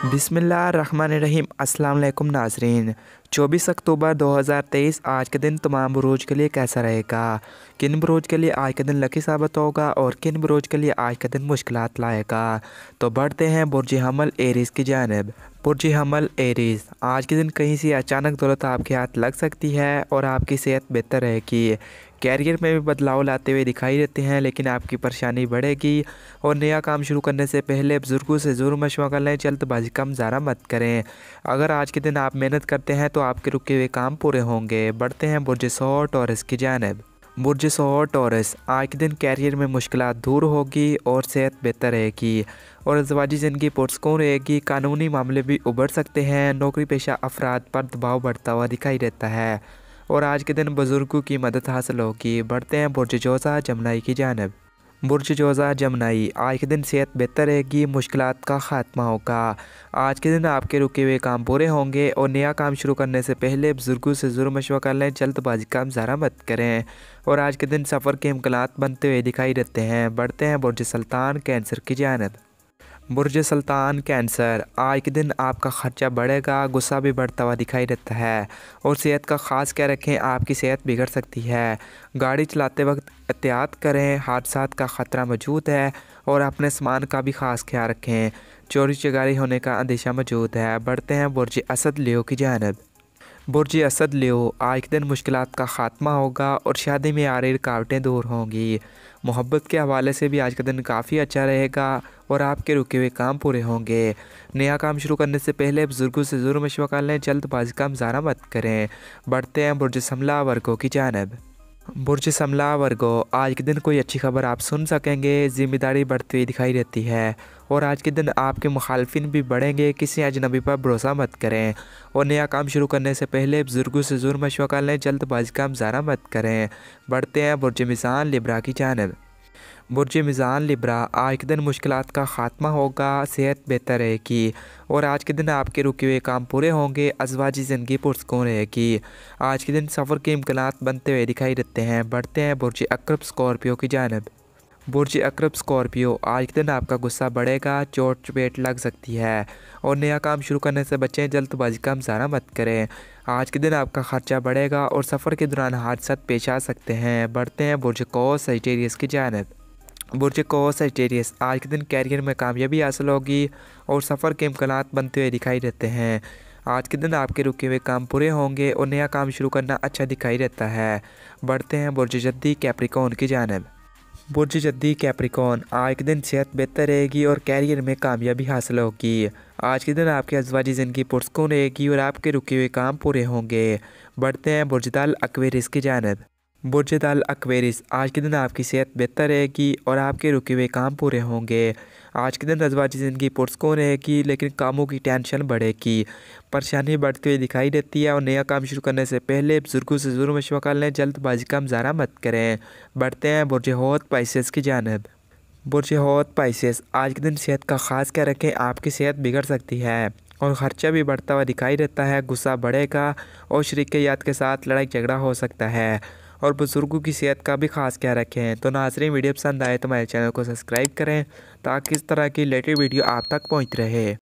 बिसमीम अल्लाम नाजरीन 24 अक्टूबर 2023 आज के दिन तमाम बरूज के लिए कैसा रहेगा किन बरूज के लिए आज के दिन लकी साबित होगा और किन बरूज के लिए आज के दिन मुश्किल लाएगा तो बढ़ते हैं बुरज हमल एरीज़ की जानब बुरज हमल एरीज़ आज के दिन कहीं से अचानक दौलत आपके हाथ लग सकती है और आपकी सेहत बेहतर रहेगी कैरियर में भी बदलाव लाते हुए दिखाई देते हैं लेकिन आपकी परेशानी बढ़ेगी और नया काम शुरू करने से पहले बुज़ुर्गों से ज़रूर मशवा कर लें जल्दबाजी कम ज़्यादा मत करें अगर आज के दिन आप मेहनत करते हैं तो आपके रुके हुए काम पूरे होंगे बढ़ते हैं बुरज सौट और इसकी जानब बुरज और टॉरस आज के दिन कैरियर में मुश्किल दूर होगी और सेहत बेहतर रहेगी और जवाजी ज़िंदगी पुरस्कून रहेगी कानूनी मामले भी उभर सकते हैं नौकरी पेशा अफराद पर दबाव बढ़ता हुआ दिखाई देता है और आज के दिन बुज़ुर्गों की मदद हासिल होगी बढ़ते हैं बुरज जोज़ा जमनाई की जानब बुरज जोज़ा जमनाई आज के दिन सेहत बेहतर रहेगी मुश्किल का ख़ात्मा होगा आज के दिन आपके रुके हुए काम पूरे होंगे और नया काम शुरू करने से पहले बुज़ुर्गों से ज़रूर मशवा कर लें जल्दबाजी का ज़रा मत करें और आज के दिन सफ़र के इम्कान बनते हुए दिखाई देते हैं बढ़ते हैं बुरज सल्तान कैंसर की जानब बुरज सल्तान कैंसर आज के दिन आपका ख़र्चा बढ़ेगा गुस्सा भी बढ़ता हुआ दिखाई देता है और सेहत का ख़ास क्या रखें आपकी सेहत बिगड़ सकती है गाड़ी चलाते वक्त एहतियात करें हादसा का ख़तरा मौजूद है और अपने सामान का भी ख़ास ख्याल रखें चोरी चगारी होने का अंदेशा मौजूद है बढ़ते हैं बुरज असद लियो की जानब बुरज असद लियो आज दिन मुश्किल का ख़ात्मा होगा और शादी में आ रही रुकावटें दूर होंगी मोहब्बत के हवाले से भी आज का दिन काफ़ी अच्छा रहेगा और आपके रुके हुए काम पूरे होंगे नया काम शुरू करने से पहले बुज़ुर्गों से ज़रूर मशवा कर लें जल्दबाजी का मजारा मत करें बढ़ते हैं बुरज समला वर्गों की जानब बुरज समला वर्गो आज के दिन कोई अच्छी खबर आप सुन सकेंगे जिम्मेदारी बढ़ती हुई दिखाई देती है और आज के दिन आपके मुखालफिन भी बढ़ेंगे किसी अजनबी पर भरोसा मत करें और नया काम शुरू करने से पहले बुजुर्गों से मशवा कर लें जल्दबाजी का ज्यादा मत करें बढ़ते हैं बुरज मिसान लिब्रा की जानब बुरज मिज़ान लिब्रा आज के दिन मुश्किल का ख़ात्मा होगा सेहत बेहतर रहेगी और आज के दिन आपके रुके हुए काम पूरे होंगे अजवाजी ज़िंदगी पुरस्कून रहेगी आज के दिन सफ़र के इम्कान बनते हुए दिखाई देते हैं बढ़ते हैं बुरज अक्रब स्कॉर्पियो की जानब बुर्ज अक्रब स्कॉर्पियो आज के दिन आपका गुस्सा बढ़ेगा चोट चपेट लग सकती है और नया काम शुरू करने से बचें जल्दबाजी का मजारा मत करें आज के दिन आपका खर्चा बढ़ेगा और सफ़र के दौरान हादसा पेश आ सकते हैं बढ़ते हैं बुर्ज को सजटेरियस की जानब बुर्ज को सजटेरियस आज के दिन कैरियर में कामयाबी हासिल होगी और सफ़र के इम्कान बनते हुए दिखाई देते हैं आज के दिन आपके रुके हुए काम पूरे होंगे और नया काम शुरू करना अच्छा दिखाई देता है बढ़ते हैं बुरज जद्दी कैप्रिकॉन की जानब बुर्ज जद्दी कैप्रिकॉन आज के दिन सेहत बेहतर रहेगी और कैरियर में कामयाबी हासिल होगी आज के दिन आपके अजवाजी ज़िंदगी पुरस्कून रहेगी और आपके रुके हुए काम पूरे होंगे बढ़ते हैं बुर्जदाल अक्वेरिस की जानब बुर्जदाल अक्वेरिस आज के दिन आपकी सेहत बेहतर रहेगी और आपके रुके हुए काम पूरे होंगे आज के दिन रजवाजी ज़िंदगी ने रहेगी लेकिन कामों की टेंशन बढ़ेगी परेशानी बढ़ती हुई दिखाई देती है और नया काम शुरू करने से पहले बुजुर्गों से ज़रूर कर लें जल्दबाजी का मजारा मत करें बढ़ते हैं बुरजे बुरजहोत पाइसेस की जानब बुरजहोत पाइसेस आज के दिन सेहत का ख़ास क्या रखें आपकी सेहत बिगड़ सकती है और ख़र्चा भी बढ़ता हुआ दिखाई देता है गुस्सा बढ़ेगा और शरीक याद के साथ लड़ाई झगड़ा हो सकता है और बुज़ुर्गों की सेहत का भी खास ख्याल रखें तो नाजरें वीडियो पसंद आए तो हमारे चैनल को सब्सक्राइब करें ताकि इस तरह की लेटेस्ट वीडियो आप तक पहुँच रहे